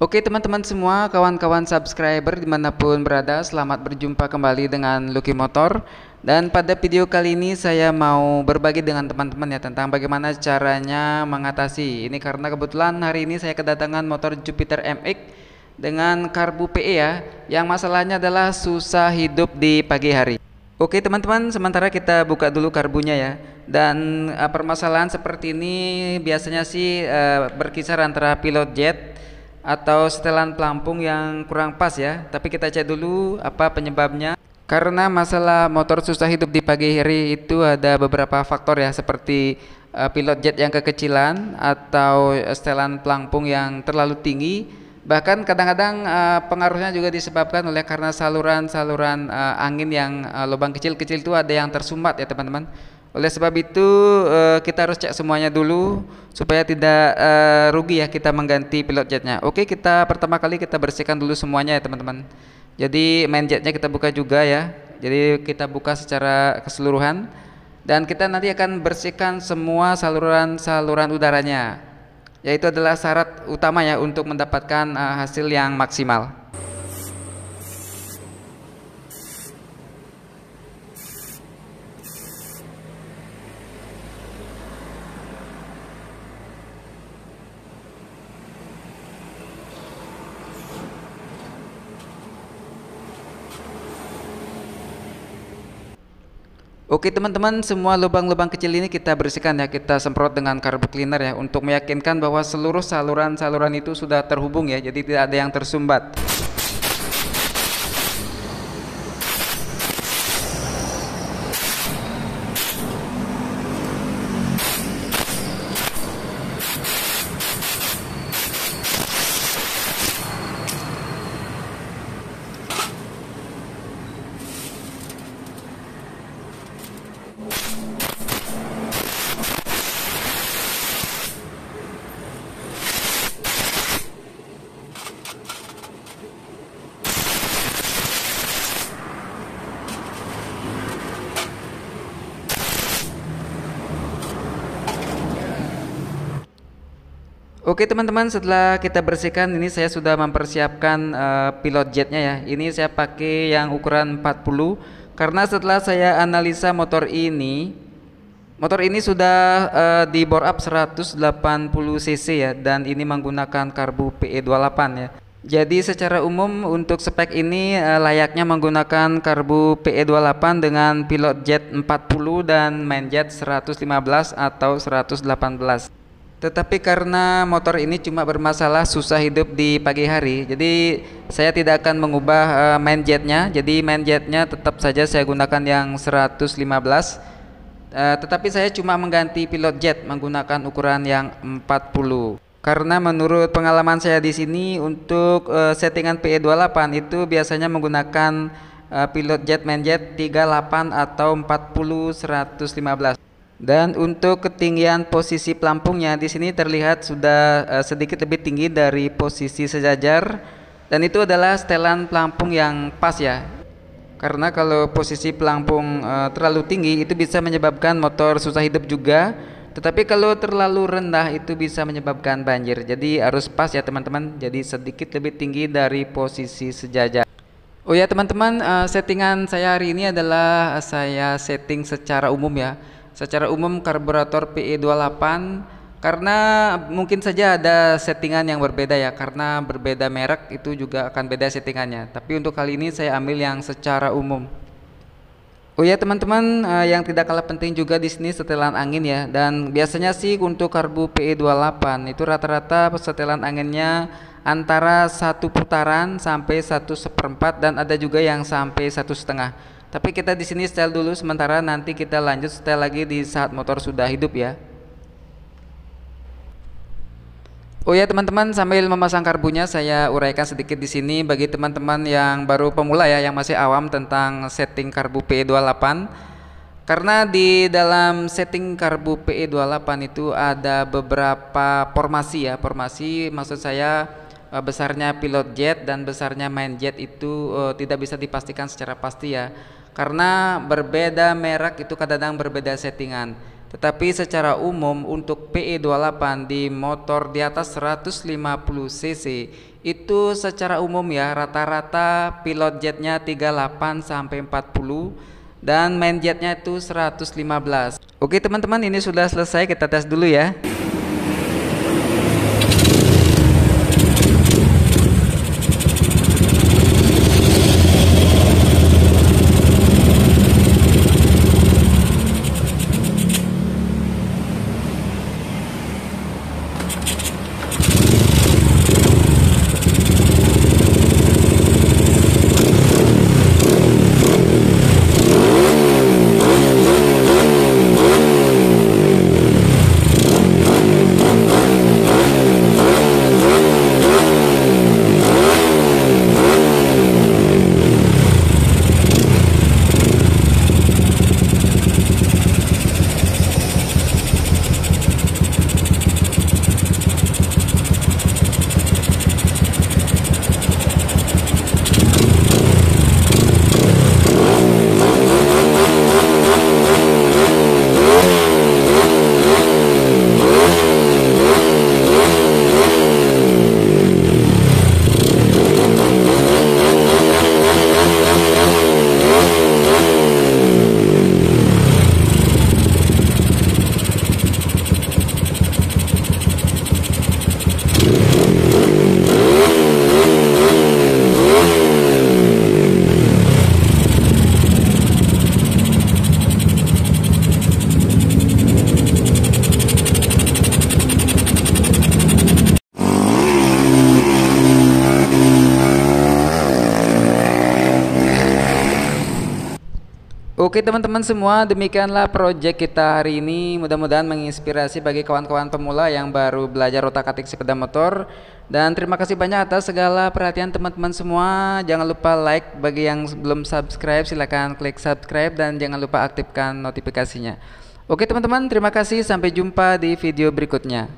Oke teman-teman semua, kawan-kawan subscriber dimanapun berada, selamat berjumpa kembali dengan Lucky Motor. Dan pada video kali ini saya mau berbagi dengan teman-teman ya tentang bagaimana caranya mengatasi. Ini karena kebetulan hari ini saya kedatangan motor Jupiter MX dengan karbu PE ya, yang masalahnya adalah susah hidup di pagi hari. Oke teman-teman, sementara kita buka dulu karbunya ya. Dan uh, permasalahan seperti ini biasanya sih uh, berkisar antara pilot jet atau setelan pelampung yang kurang pas ya tapi kita cek dulu apa penyebabnya karena masalah motor susah hidup di pagi hari itu ada beberapa faktor ya seperti uh, pilot jet yang kekecilan atau setelan pelampung yang terlalu tinggi bahkan kadang-kadang uh, pengaruhnya juga disebabkan oleh karena saluran-saluran uh, angin yang uh, lubang kecil-kecil itu ada yang tersumbat ya teman-teman oleh sebab itu uh, kita harus cek semuanya dulu supaya tidak uh, rugi ya kita mengganti pilot jetnya. Oke, kita pertama kali kita bersihkan dulu semuanya ya teman-teman. Jadi main jetnya kita buka juga ya. Jadi kita buka secara keseluruhan dan kita nanti akan bersihkan semua saluran-saluran udaranya. Yaitu adalah syarat utama ya untuk mendapatkan uh, hasil yang maksimal. Oke teman-teman, semua lubang-lubang kecil ini kita bersihkan ya, kita semprot dengan carb cleaner ya untuk meyakinkan bahwa seluruh saluran-saluran itu sudah terhubung ya, jadi tidak ada yang tersumbat. Oke teman-teman setelah kita bersihkan ini saya sudah mempersiapkan uh, pilot jetnya ya Ini saya pakai yang ukuran 40 Karena setelah saya analisa motor ini Motor ini sudah uh, di bore up 180 cc ya Dan ini menggunakan karbu PE28 ya jadi secara umum untuk spek ini uh, layaknya menggunakan karbu PE28 dengan pilot jet 40 dan main jet 115 atau 118. Tetapi karena motor ini cuma bermasalah susah hidup di pagi hari, jadi saya tidak akan mengubah uh, main jetnya. Jadi main jetnya tetap saja saya gunakan yang 115. Uh, eh, tetapi saya cuma mengganti pilot jet menggunakan ukuran yang 40. Karena menurut pengalaman saya di sini untuk uh, settingan PE28 itu biasanya menggunakan uh, pilot jet main jet 38 atau 40 115. Dan untuk ketinggian posisi pelampungnya di sini terlihat sudah eh, sedikit lebih tinggi dari posisi sejajar dan itu adalah setelan pelampung yang pas ya. Karena kalau posisi pelampung eh, terlalu tinggi itu bisa menyebabkan motor susah hidup juga. Tetapi kalau terlalu rendah itu bisa menyebabkan banjir. Jadi harus pas ya teman-teman. Jadi sedikit lebih tinggi dari posisi sejajar. Oh ya teman-teman, eh, settingan saya hari ini adalah saya setting secara umum ya secara umum karburator PE28 karena mungkin saja ada settingan yang berbeda ya karena berbeda merek itu juga akan beda settingannya tapi untuk kali ini saya ambil yang secara umum Oh ya teman-teman eh, yang tidak kalah penting juga di sini setelan angin ya dan biasanya sih untuk karbu PE28 itu rata-rata setelan anginnya antara satu putaran sampai satu seperempat dan ada juga yang sampai satu setengah tapi kita di sini setel dulu sementara nanti kita lanjut setel lagi di saat motor sudah hidup ya. Oh ya teman-teman sambil memasang karbunya saya uraikan sedikit di sini bagi teman-teman yang baru pemula ya yang masih awam tentang setting karbu PE28 karena di dalam setting karbu PE28 itu ada beberapa formasi ya formasi maksud saya eh, besarnya pilot jet dan besarnya main jet itu eh, tidak bisa dipastikan secara pasti ya karena berbeda merek itu kadang-kadang berbeda settingan. Tetapi secara umum untuk PE28 di motor di atas 150 cc itu secara umum ya rata-rata pilot jetnya 38 sampai 40 dan main jetnya itu 115 Oke teman-teman ini sudah selesai kita tes dulu ya Oke teman-teman semua, demikianlah project kita hari ini. Mudah-mudahan menginspirasi bagi kawan-kawan pemula yang baru belajar otak-atik sepeda motor. Dan terima kasih banyak atas segala perhatian teman-teman semua. Jangan lupa like bagi yang belum subscribe, silahkan klik subscribe dan jangan lupa aktifkan notifikasinya. Oke teman-teman, terima kasih. Sampai jumpa di video berikutnya.